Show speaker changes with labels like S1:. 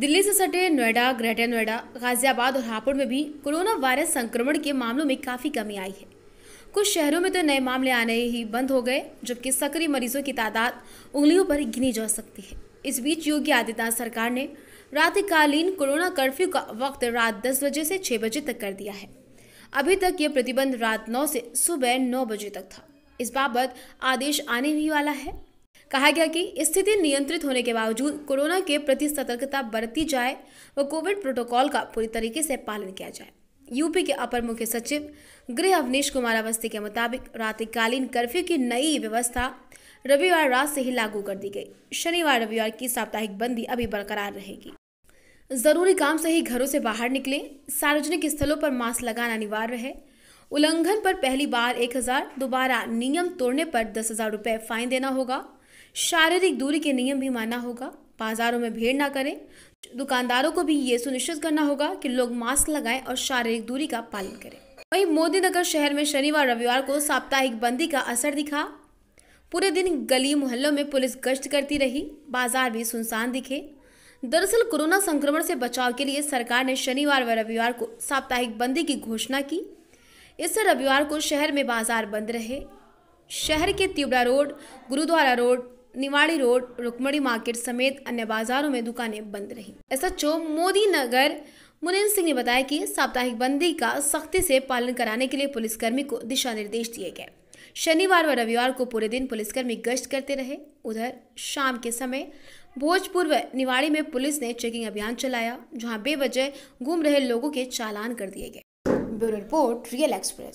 S1: दिल्ली से सटे नोएडा ग्रेटर नोएडा गाजियाबाद और हापुड़ में भी कोरोना वायरस संक्रमण के मामलों में काफ़ी कमी आई है कुछ शहरों में तो नए मामले आने ही बंद हो गए जबकि सक्रिय मरीजों की तादाद उंगलियों पर गिनी जा सकती है इस बीच योगी आदित्यनाथ सरकार ने रातकालीन कोरोना कर्फ्यू का वक्त रात दस बजे से छः बजे तक कर दिया है अभी तक यह प्रतिबंध रात नौ से सुबह नौ बजे तक था इस बाबत आदेश आने भी वाला है कहा गया कि स्थिति नियंत्रित होने के बावजूद कोरोना के प्रति सतर्कता बरती जाए व कोविड प्रोटोकॉल का पूरी तरीके से पालन किया जाए यूपी के अपर मुख्य सचिव गृह अवनीश कुमार अवस्थी के मुताबिक रात्रिकालीन कर्फ्यू की नई व्यवस्था रविवार रात से ही लागू कर दी गई शनिवार रविवार की साप्ताहिक बंदी अभी बरकरार रहेगी जरूरी काम से ही घरों से बाहर निकले सार्वजनिक स्थलों पर मास्क लगाना अनिवार्य है उल्लंघन पर पहली बार एक हजार दोबारा नियम तोड़ने पर दस हजार रुपये फाइन देना होगा शारीरिक दूरी के नियम भी मानना होगा बाजारों में भीड़ ना करें दुकानदारों को भी ये सुनिश्चित करना होगा कि लोग मास्क लगाएं और शारीरिक दूरी का पालन करें वहीं मोदी नगर शहर में शनिवार रविवार को साप्ताहिक बंदी का असर दिखा पूरे दिन गली मोहल्लों में पुलिस गश्त करती रही बाजार भी सुनसान दिखे दरअसल कोरोना संक्रमण से बचाव के लिए सरकार ने शनिवार व रविवार को साप्ताहिक बंदी की घोषणा की इससे रविवार को शहर में बाजार बंद रहे शहर के Tivda road Gurudwara road Niwari road Rukmani market समेत अन्य बाजारों में दुकानें बंद रहीं एस एच मोदी नगर मुनिन सिंह ने बताया कि साप्ताहिक बंदी का सख्ती से पालन कराने के लिए पुलिसकर्मी को दिशा निर्देश दिए गए शनिवार व रविवार को पूरे दिन पुलिसकर्मी गश्त करते रहे उधर शाम के समय भोजपुर व निवाड़ी में पुलिस ने चेकिंग अभियान चलाया जहां बेवजह घूम रहे लोगों के चालान कर दिए गए ब्यूरो रिपोर्ट रियल एक्सप्रेस